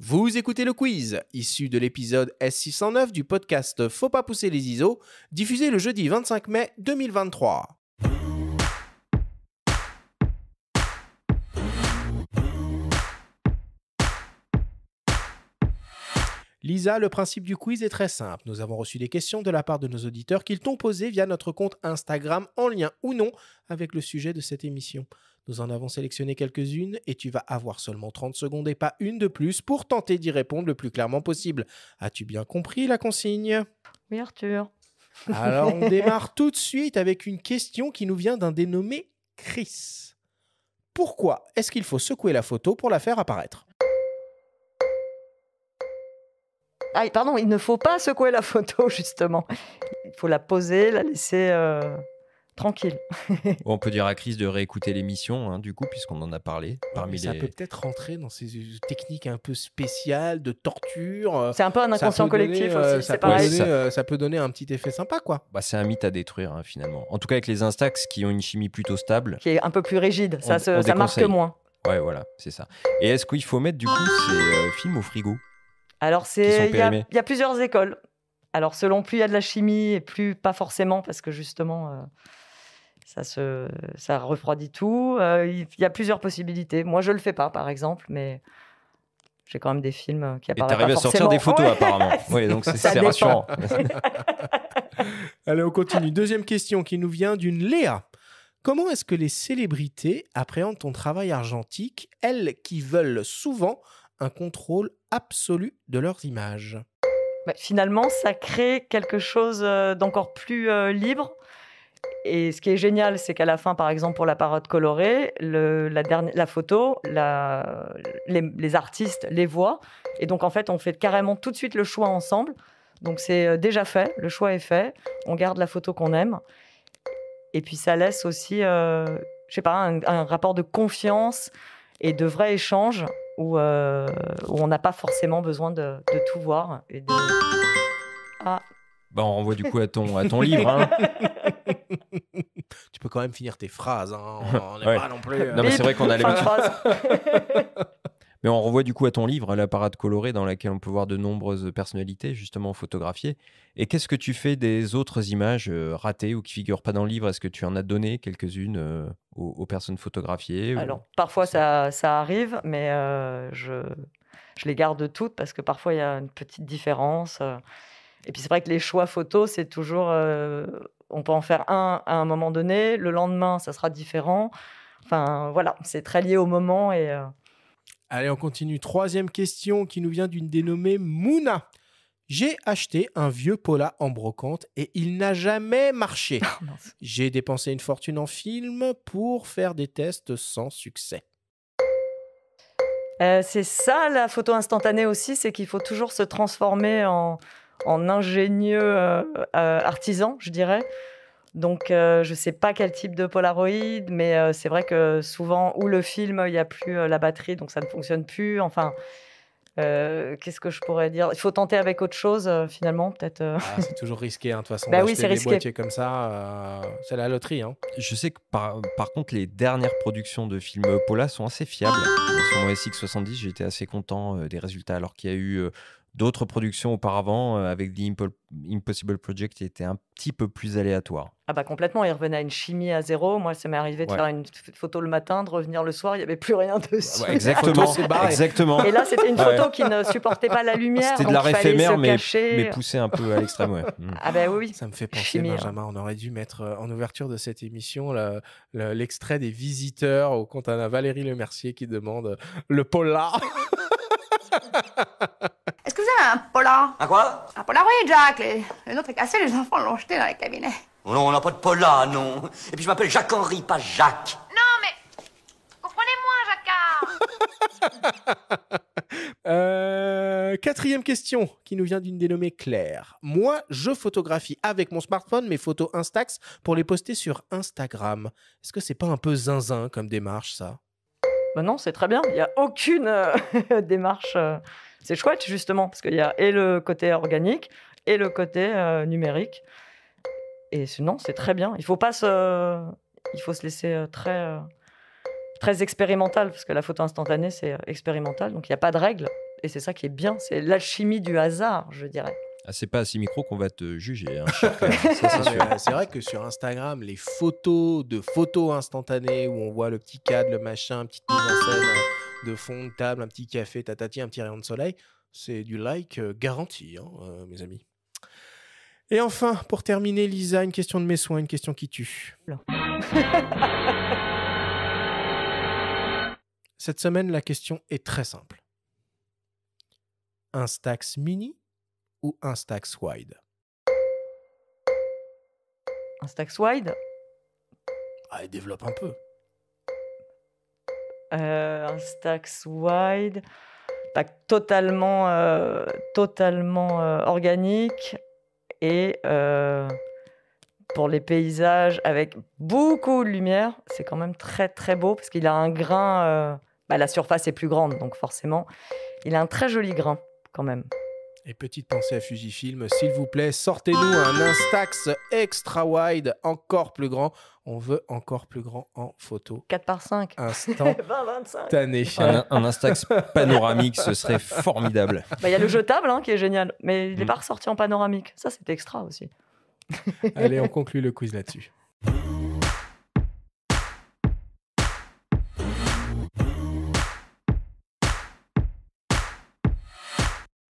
Vous écoutez le quiz, issu de l'épisode S609 du podcast Faut pas pousser les ISO, diffusé le jeudi 25 mai 2023. Lisa, le principe du quiz est très simple. Nous avons reçu des questions de la part de nos auditeurs qu'ils t'ont posées via notre compte Instagram en lien ou non avec le sujet de cette émission. Nous en avons sélectionné quelques-unes et tu vas avoir seulement 30 secondes et pas une de plus pour tenter d'y répondre le plus clairement possible. As-tu bien compris la consigne Oui Arthur. Alors on démarre tout de suite avec une question qui nous vient d'un dénommé Chris. Pourquoi est-ce qu'il faut secouer la photo pour la faire apparaître Ah, pardon, il ne faut pas secouer la photo, justement. Il faut la poser, la laisser euh, tranquille. on peut dire à Chris de réécouter l'émission, hein, du coup, puisqu'on en a parlé. Parmi ça peut peut-être rentrer dans ces techniques un peu spéciales de torture. Euh, c'est un peu un inconscient collectif Ça peut, Donner, peut, donner, un petit effet sympa, quoi. Bah, c'est un mythe à détruire, hein, finalement. En tout cas, avec les Instax qui ont une chimie plutôt stable. Qui est un peu plus rigide, ça, marche se, moins. Ouais, voilà, c'est ça. Et est-ce qu'il faut mettre du coup ces euh, films au frigo alors, c'est il y, a plusieurs écoles. Alors, selon plus il y a de la chimie et plus pas forcément, parce que justement, euh, ça, se, ça refroidit tout. Euh, il y a plusieurs possibilités. Moi, je le fais pas, par exemple, mais j'ai quand même des films qui apparaissent. Tu arrives à sortir des photos, apparemment. oui, donc c'est rassurant. Allez, on continue. Deuxième question qui nous vient d'une Léa. Comment est-ce que les célébrités appréhendent ton travail argentique, elles qui veulent souvent un contrôle absolu de leurs images. Bah, finalement, ça crée quelque chose euh, d'encore plus euh, libre. Et ce qui est génial, c'est qu'à la fin, par exemple, pour la parode colorée, la, photo, les, artistes les voient. Et donc, en fait, on fait carrément tout de suite le choix ensemble. Donc, c'est euh, déjà fait, le choix est fait. On garde la photo qu'on aime. Et puis, ça laisse aussi, je je sais pas, un, un, rapport de confiance et de vrai échange euh, où, on n'a pas forcément besoin de, tout voir. Et Ah. Bah, on renvoie du coup à ton, à ton livre. Hein. tu peux quand même finir tes phrases. Hein. On n'est pas non plus. Euh, non, mais c'est vrai qu'on a phrases. Mais on revoit du coup à ton livre, La parade colorée, dans laquelle on peut voir de nombreuses personnalités justement photographiées. Et qu'est-ce que tu fais des autres images euh, ratées ou qui figurent pas dans le livre Est-ce que tu en as donné quelques-unes euh, aux, personnes photographiées Alors, parfois ça, arrive, mais euh, je, les garde toutes parce que parfois il y a une petite différence. Et puis c'est vrai que les choix photos, c'est toujours. on peut en faire un à un moment donné, le lendemain, ça sera différent. Enfin, voilà, c'est très lié au moment et. Allez, on continue. Troisième question qui nous vient d'une dénommée Mouna. J'ai acheté un vieux Pola en brocante et il n'a jamais marché. Oh, J'ai dépensé une fortune en film pour faire des tests sans succès. Euh, c'est ça la photo instantanée aussi, c'est qu'il faut toujours se transformer en, ingénieux euh, euh, artisan, je dirais. Donc, euh, je ne sais pas quel type de Polaroid, mais euh, c'est vrai que souvent, où le film, il n'y a plus euh, la batterie, donc ça ne fonctionne plus. Enfin, qu'est-ce que je pourrais dire Il faut tenter avec autre chose, finalement, peut-être. Ah, c'est toujours risqué, hein, de toute façon. Bah oui, boîtiers comme ça, c'est la loterie. Hein. Je sais que, par, contre, les dernières productions de films Polar sont assez fiables. Sur mon SX70, j'étais assez content des résultats, alors qu'il y a eu D'autres productions auparavant, euh, avec The Impossible Project, étaient un petit peu plus aléatoires. Ah bah complètement, il revenait à une chimie à zéro. Moi, ça m'est arrivé de faire une photo le matin, de revenir le soir, il n'y avait plus rien dessus. Ah bah, exactement. exactement. Et là, c'était une photo qui ne supportait pas la lumière. C'était de l'art éphémère, mais, mais poussé un peu à l'extrême. Mm. Ah bah oui, Ça me fait penser, hein. Benjamin, on aurait dû mettre euh, en ouverture de cette émission l'extrait des visiteurs au compte à Valérie Lemercier qui demande le polar. Est-ce que vous avez un polar Un quoi Un oui, Jacques. Les... Le nôtre est cassé, les enfants l'ont jeté dans les cabinets. non, on n'a pas de polar, non. Et puis je m'appelle Jacques-Henri, pas Jacques. Non, mais... Comprenez-moi, Jacques. euh, quatrième question qui nous vient d'une dénommée Claire. Moi, je photographie avec mon smartphone mes photos Instax pour les poster sur Instagram. Est-ce que c'est pas un peu zinzin comme démarche ça Bah non, c'est très bien. Il n'y a aucune euh, démarche. Euh, c'est chouette justement parce qu'il y a et le côté organique et le côté euh, numérique. Et sinon, c'est très bien. Il faut pas se, il faut se laisser euh, très euh, très expérimental parce que la photo instantanée c'est expérimental, donc il n'y a pas de règle et c'est ça qui est bien. C'est l'alchimie du hasard, je dirais. Ah, c'est pas à micro micros qu'on va te juger. Hein, c'est vrai que sur Instagram, les photos de photos instantanées où on voit le petit cadre, le machin, petite mise en scène de fond de table, un petit café, tatati, un petit rayon de soleil, c'est du like euh, garanti, hein, euh, mes amis. Et enfin, pour terminer, Lisa, une question de mes soins, une question qui tue. Cette semaine, la question est très simple. Un Stax mini ou un Stax wide Un Stax wide ah, développe un peu. Euh, un Stax Wide, totalement, euh, totalement euh, organique et pour les paysages avec beaucoup de lumière. C'est quand même très très beau parce qu'il a un grain. Bah, la surface est plus grande, donc forcément, il a un très joli grain quand même. Et petite pensée à Fujifilm, s'il vous plaît, sortez-nous un Instax extra wide, encore plus grand. On veut encore plus grand en photo. 4 par 5. Instant. Un, Instax panoramique, ce serait formidable. Bah, il y a le jetable hein, qui est génial, mais il n'est mm. pas ressorti en panoramique. Ça, c'est extra aussi. Allez, on conclut le quiz là-dessus.